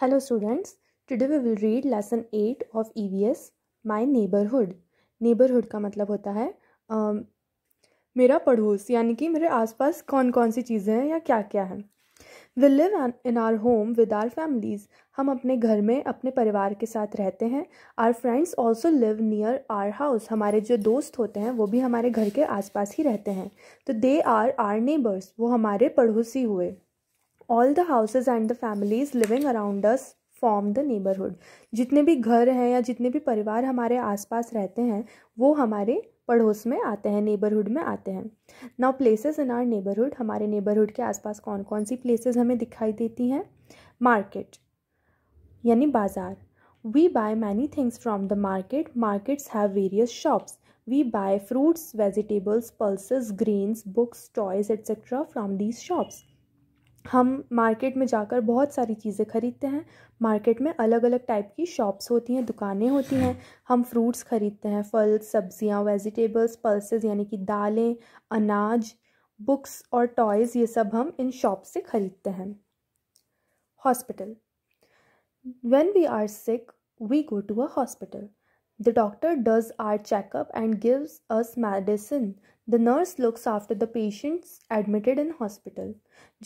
Hello students today we will read lesson eight of EVS my neighbourhood neighbourhood का मतलब होता है uh, मेरा पड़ोस यानी कि मेरे आसपास कौन कौन सी चीज़ें हैं या क्या क्या हैं we live in our home with our families हम अपने घर में अपने परिवार के साथ रहते हैं our friends also live near our house हमारे जो दोस्त होते हैं वो भी हमारे घर के आसपास ही रहते हैं तो दे आर आर नेबर्स वो हमारे पड़ोसी हुए all the houses and the families living around us form the neighbourhood जितने भी घर हैं या जितने भी परिवार हमारे आसपास रहते हैं वो हमारे पड़ोस में आते हैं नेबरहुड में आते हैं now places in our neighbourhood हमारे नेबरहुड के आसपास कौन कौन सी प्लेसेस हमें दिखाई देती हैं मार्केट यानी बाज़ार we buy many things from the market markets have various shops we buy fruits vegetables pulses greens books toys etcetera from these shops हम मार्केट में जाकर बहुत सारी चीज़ें खरीदते हैं मार्केट में अलग अलग टाइप की शॉप्स होती हैं दुकानें होती हैं हम फ्रूट्स खरीदते हैं फल सब्जियां वेजिटेबल्स पल्सेस यानी कि दालें अनाज बुक्स और टॉयज़ ये सब हम इन शॉप से खरीदते हैं hospital when we are sick we go to a hospital The doctor does our checkup and gives us medicine. The nurse looks after the patients admitted in hospital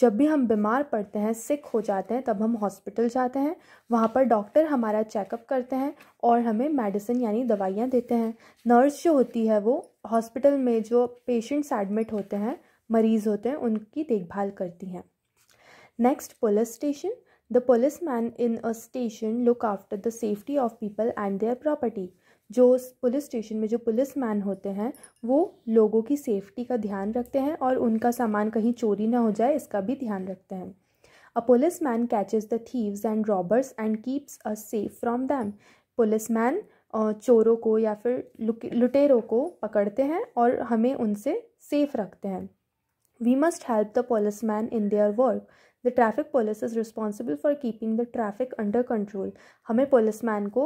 जब भी हम बीमार पड़ते हैं सिक हो जाते हैं तब हम हॉस्पिटल जाते हैं वहाँ पर डॉक्टर हमारा चेकअप करते हैं और हमें मेडिसिन यानी दवाइयाँ देते हैं नर्स जो होती है वो हॉस्पिटल में जो पेशेंट्स एडमिट होते हैं मरीज़ होते हैं उनकी देखभाल करती हैं next police station The policeman in a station look after the safety of people and their property. जो पुलिस स्टेशन में जो पुलिस मैन होते हैं वो लोगों की सेफ्टी का ध्यान रखते हैं और उनका सामान कहीं चोरी ना हो जाए इसका भी ध्यान रखते हैं a policeman catches the thieves and robbers and keeps a safe from them policeman चोरों को या फिर लुटेरों को पकड़ते हैं और हमें उनसे सेफ रखते हैं we must help the policeman in their work the traffic police is responsible for keeping the traffic under control हमें पुलिस मैन को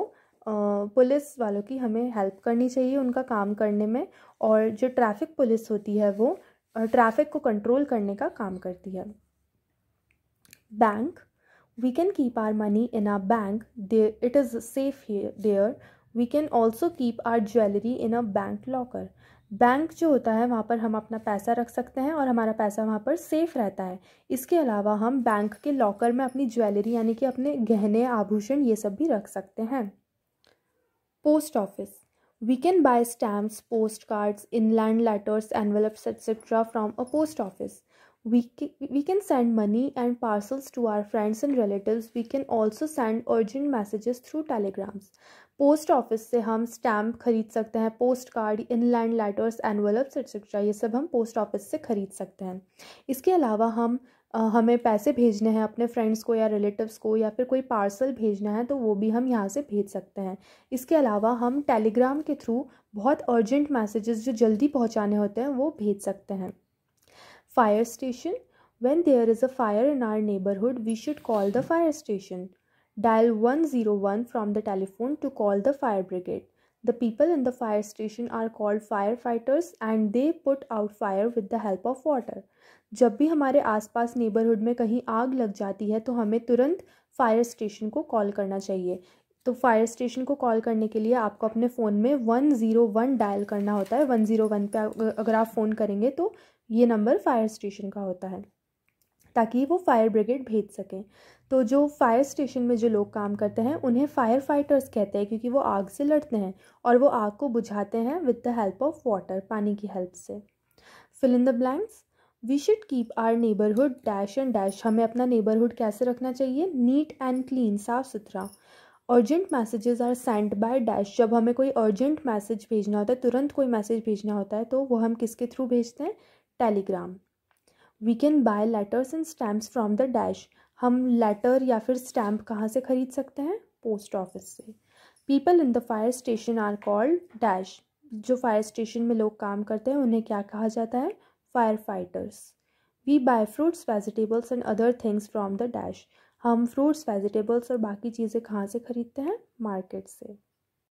पुलिस वालों की हमें हेल्प करनी चाहिए उनका काम करने में और जो ट्रैफिक पुलिस होती है वो ट्रैफिक को कंट्रोल करने का काम करती है bank we can keep our money in a bank it is safe safe we can also keep our jewellery in a bank locker bank जो होता है वहाँ पर हम अपना पैसा रख सकते हैं और हमारा पैसा वहाँ पर सेफ़ रहता है इसके अलावा हम बैंक के लॉकर में अपनी ज्वेलरी यानी कि अपने गहने आभूषण ये सब भी रख सकते हैं post office we buy can postcards inland letters envelopes etcetera from a post office we, we can send money and parcels to our friends and relatives we can also send urgent messages through telegrams post office से हम stamp खरीद सकते हैं postcard inland letters envelopes etcetera ये सब हम post office से खरीद सकते हैं इसके अलावा हम हमें पैसे भेजने हैं अपने फ्रेंड्स को या रिलेटिव्स को या फिर कोई पार्सल भेजना है तो वो भी हम यहाँ से भेज सकते हैं इसके अलावा हम टेलीग्राम के थ्रू बहुत अर्जेंट मैसेजेस जो जल्दी पहुँचाने होते हैं वो भेज सकते हैं Fire station. When there is a fire in our neighborhood, we should call the fire station. Dial 101 from the telephone to call the fire brigade. The people in the fire station are called firefighters and they put out fire with the help of water. जब भी हमारे आसपास neighbourhood में कहीं आग लग जाती है तो हमें तुरंत फायर स्टेशन को कॉल करना चाहिए तो फायर स्टेशन को कॉल करने के लिए आपको अपने फ़ोन में वन ज़ीरो वन डायल करना होता है वन ज़ीरो वन पर अगर आप फ़ोन करेंगे तो ये नंबर फायर स्टेशन का होता है ताकि वो फायर ब्रिगेड भेज सकें तो जो फायर स्टेशन में जो लोग काम करते हैं उन्हें फायर फाइटर्स कहते हैं क्योंकि वो आग से लड़ते हैं और वो आग को बुझाते हैं with the help of water पानी की हेल्प से fill in the blanks we should keep our neighbourhood dash and dash हमें अपना नेबरहुड कैसे रखना चाहिए नीट एंड क्लीन साफ सुथरा urgent messages are sent by dash जब हमें कोई अर्जेंट मैसेज भेजना होता है तुरंत कोई मैसेज भेजना होता है तो वो हम किसके थ्रू भेजते हैं telegram we can buy letters and stamps from the dash हम लेटर या फिर स्टैम्प कहाँ से खरीद सकते हैं पोस्ट ऑफिस से people in the fire station are called dash जो फायर स्टेशन में लोग काम करते हैं उन्हें क्या कहा जाता है firefighters we buy fruits vegetables and other things from the dash हम फ्रूट्स वेजिटेबल्स और बाकी चीज़ें कहाँ से ख़रीदते हैं मार्केट से